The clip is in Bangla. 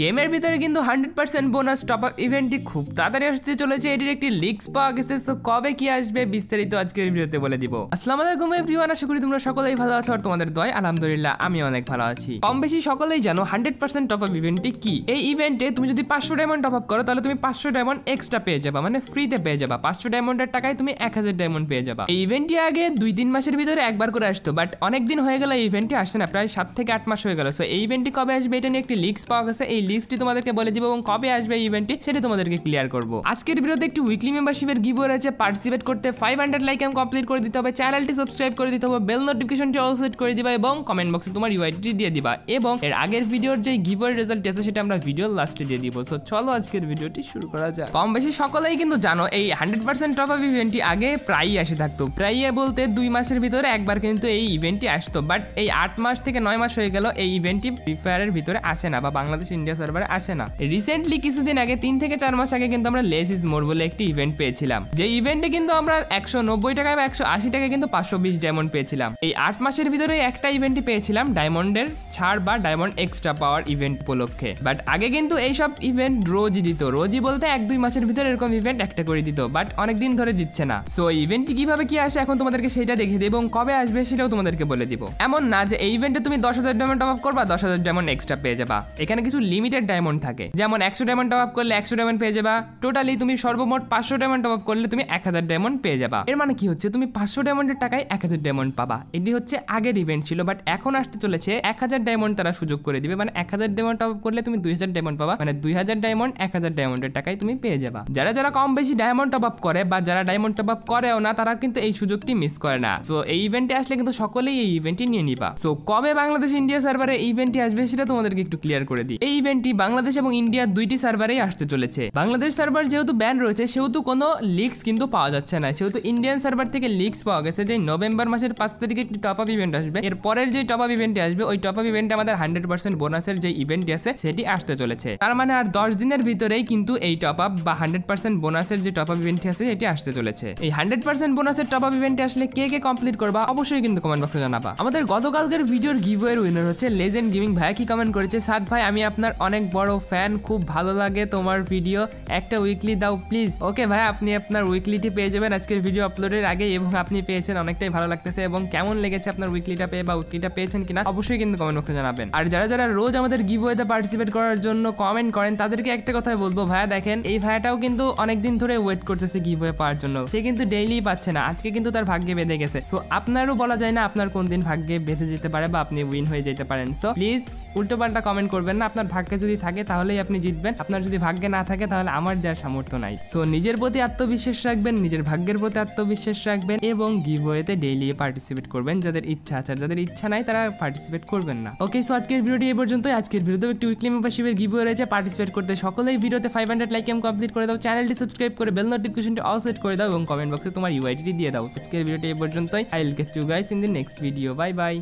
গেমের ভিতরে কিন্তু hundred percent bonus top up ইভেন্টটি খুব তাড়াতাড়ি আসতে চলেছে এটির একটি লিক্স পাওয়া গেছে তো কবে কি আসবে বিস্তারিত আজকের ভিডিওতে বলে দিব আসসালাম আলাইকুম এভরিওয়ান আশা করি তোমরা সকলেই ভালো আছো আর তোমাদের দয় আলহামদুলিল্লাহ আমি অনেক ভালো আছি কম বেশি সকলেই জানো হান্ড্রেড পার্সেন্ট টপ আপ ইভেন্টটি কি এই ইভেন্টে তুমি যদি পাঁচশো ডায়মন্ড টপ আপ করো তাহলে তুমি পাঁচশো ডায়মন্ড এক্সট্রা পেয়ে যাবা মানে ফ্রিতে পেয়ে যাবা পাঁচশো ডায়মন্ডের টাকায় তুমি এক হাজার ডায়মন্ড পেয়ে যাবা এই ইভেন্টটি আগে দুই তিন মাসের ভিতরে একবার করে আসতো বাট অনেক দিন হয়ে গেল এই ইভেন্টটি আসছে না প্রায় সাত থেকে আট মাস হয়ে গেল সো এই ইভেন্টটি কবে আসবে এটা নিয়ে একটি লিক্স পাওয়া গেছে এই লিস্টটি তোমাদেরকে বলে দিব এবং কবে আসবে এই ইভেন্টটি সেটা তোমাদেরকে ক্লিয়ার করব আজকের ভিডিওতে একটি উইকলি মেম্বারশিপের গিভ রয়েছে পার্টিসিপেট করতে ফাইভ হান্ড্রেড লাইক এম কমপ্লিট করে দিতে হবে চ্যানেলটি সাবস্ক্রাইব করে দিতে হবে বেল নোটিফিকেশনটি অল সেট করে দিবা এবং কমেন্ট বক্সে তোমার ইউআইডি দিয়ে দিবা এবং এর আগের ভিডিওর যে গিভার রেজাল্ট আছে সেটা আমরা ভিডিওর লাস্টে দিয়ে দিব সো চলো আজকের ভিডিওটি শুরু করা যাক কম বেশি সকলেই কিন্তু জানো এই হান্ড্রেড পার্সেন্ট টপ আপ ইভেন্টটি আগে প্রায়ই আসে থাকতো প্রায়ই বলতে দুই মাসের ভিতরে একবার কিন্তু এই ইভেন্টটি আসতো বাট এই আট মাস থেকে নয় মাস হয়ে গেল এই ইভেন্টটি ফ্রি ফায়ারের ভিতরে আসে না বা বাংলাদেশ ইন্ডিয়া ইন্ডিয়া সার্ভারে আসে না রিসেন্টলি কিছুদিন আগে তিন থেকে চার মাস আগে কিন্তু আমরা লেস ইজ মোর বলে একটি ইভেন্ট পেয়েছিলাম যে ইভেন্টে কিন্তু আমরা একশো নব্বই টাকা বা একশো আশি টাকায় কিন্তু পাঁচশো বিশ ডায়মন্ড পেয়েছিলাম এই আট মাসের ভিতরে একটা ইভেন্টই পেয়েছিলাম ডায়মন্ডের ছাড় বা ডায়মন্ড এক্সট্রা পাওয়ার ইভেন্ট উপলক্ষে বাট আগে কিন্তু এইসব ইভেন্ট রোজই দিত রোজই বলতে এক দুই মাসের ভিতরে এরকম ইভেন্ট একটা করে দিত বাট অনেকদিন ধরে দিচ্ছে না সো এই ইভেন্টটি কিভাবে কি আসে এখন তোমাদেরকে সেটা দেখে দেবো এবং কবে আসবে সেটাও তোমাদেরকে বলে দিব এমন না যে এই ইভেন্টে তুমি দশ হাজার ডায়মন্ড টপ আপ করবা দশ হাজার ডায়মন্ড এক্সট্রা পেয়ে যাবা এখানে কিছু লিমিট লিমিটেড ডায়মন্ড থাকে যেমন একশো ডায়মন্ড টপ আপ করলে একশো ডায়মন্ড পেয়ে যাবা টোটালি তুমি সর্বমোট পাঁচশো ডায়মন্ড টপ আপ করলে তুমি এক হাজার ডায়মন্ড পেয়ে যাবা এর মানে কি হচ্ছে তুমি পাঁচশো ডায়মন্ডের টাকায় এক হাজার ডায়মন্ড পাবা এটি হচ্ছে আগের ইভেন্ট ছিল বাট এখন আসতে চলেছে এক হাজার ডায়মন্ড তারা সুযোগ করে দিবে মানে এক হাজার ডায়মন্ড টপ আপ করলে তুমি দুই হাজার ডায়মন্ড পাবা মানে দুই হাজার ডায়মন্ড এক হাজার ডায়মন্ডের টাকায় তুমি পেয়ে যাবা যারা যারা কম বেশি ডায়মন্ড টপ আপ করে বা যারা ডায়মন্ড টপ আপ করেও না তারা কিন্তু এই সুযোগটি মিস করে না সো এই ইভেন্টে আসলে কিন্তু সকলেই এই ইভেন্টটি নিয়ে নিবা সো কবে বাংলাদেশ ইন্ডিয়া সার্ভারে ইভেন্টটি আসবে সেটা তোমাদেরকে একটু ক্লিয়ার করে দিই এই ইভেন্ট কন্টেন্টটি বাংলাদেশ এবং ইন্ডিয়ার দুইটি সার্ভারেই আসতে চলেছে বাংলাদেশ সার্ভার যেহেতু ব্যান রয়েছে সেহেতু কোনো লিক্স কিন্তু পাওয়া যাচ্ছে না সেহেতু ইন্ডিয়ান সার্ভার থেকে লিক্স পাওয়া গেছে যে নভেম্বর মাসের পাঁচ তারিখে একটি টপ আপ ইভেন্ট আসবে এর পরের যে টপ আপ ইভেন্টটি আসবে ওই টপ আপ ইভেন্টে আমাদের হান্ড্রেড পার্সেন্ট বোনাসের যে ইভেন্টটি আছে সেটি আসতে চলেছে তার মানে আর দশ দিনের ভিতরেই কিন্তু এই টপ আপ বা হান্ড্রেড পার্সেন্ট বোনাসের যে টপ আপ ইভেন্টটি আছে সেটি আসতে চলেছে এই হান্ড্রেড পার্সেন্ট বোনাসের টপ আপ ইভেন্টটি আসলে কে কে কমপ্লিট করবা অবশ্যই কিন্তু কমেন্ট বক্সে জানাবা আমাদের গতকালকের ভিডিওর গিভওয়ের উইনার হচ্ছে লেজেন্ড গিভিং ভাইয়া কি কমেন্ট করেছে সাত ভাই আমি আপনার অনেক বড় ফ্যান খুব ভালো লাগে তোমার ভিডিও একটা উইকলি দাও প্লিজ ওকে ভাই আপনি আপনার উইকলিটি পেয়ে যাবেন আজকের ভিডিও আপলোডের আগে এবং আপনি পেয়েছেন অনেকটাই ভালো লাগতেছে এবং কেমন লেগেছে আপনার উইকলিটা পেয়ে বা উইকলিটা পেয়েছেন কিনা অবশ্যই কিন্তু কমেন্ট বক্সে জানাবেন আর যারা যারা রোজ আমাদের গিভওয়েতে পার্টিসিপেট করার জন্য কমেন্ট করেন তাদেরকে একটা কথাই বলবো ভাইয়া দেখেন এই ভাইয়াটাও কিন্তু অনেকদিন ধরে ওয়েট করতেছে গিভওয়ে পাওয়ার জন্য সে কিন্তু ডেইলি পাচ্ছে না আজকে কিন্তু তার ভাগ্যে বেঁধে গেছে সো আপনারও বলা যায় না আপনার কোন দিন ভাগ্যে বেঁধে যেতে পারে বা আপনি উইন হয়ে যেতে পারেন সো প্লিজ উল্টোপাল্টা কমেন্ট করবেন না আপনার ভাগ্যে যদি থাকে তাহলেই আপনি জিতবেন আপনার যদি ভাগ্যে না থাকে তাহলে আমার দেওয়ার সামর্থ্য নাই সো নিজের প্রতি আত্মবিশ্বাস রাখবেন নিজের ভাগ্যের প্রতি আত্মবিশ্বাস রাখবেন এবং গিভওয়েতে ডেইলি পার্টিসিপেট করবেন যাদের ইচ্ছা আছে যাদের ইচ্ছা নাই তারা পার্টিসিপেট করবেন না ওকে সো আজকের ভিডিওটি এই পর্যন্তই আজকের ভিডিওতে একটি উইকলি মেম্বারশিপের গিভওয়ে রয়েছে পার্টিসিপেট করতে সকলেই ভিডিওতে ফাইভ হান্ড্রেড লাইক এম কমপ্লিট করে দাও চ্যানেলটি সাবস্ক্রাইব করে বেল নোটিফিকেশনটি অল সেট করে দাও এবং কমেন্ট বক্সে তোমার ইউআইডিটি দিয়ে দাও আজকের ভিডিওটি এই পর্যন্তই I will get you guys in the next video bye by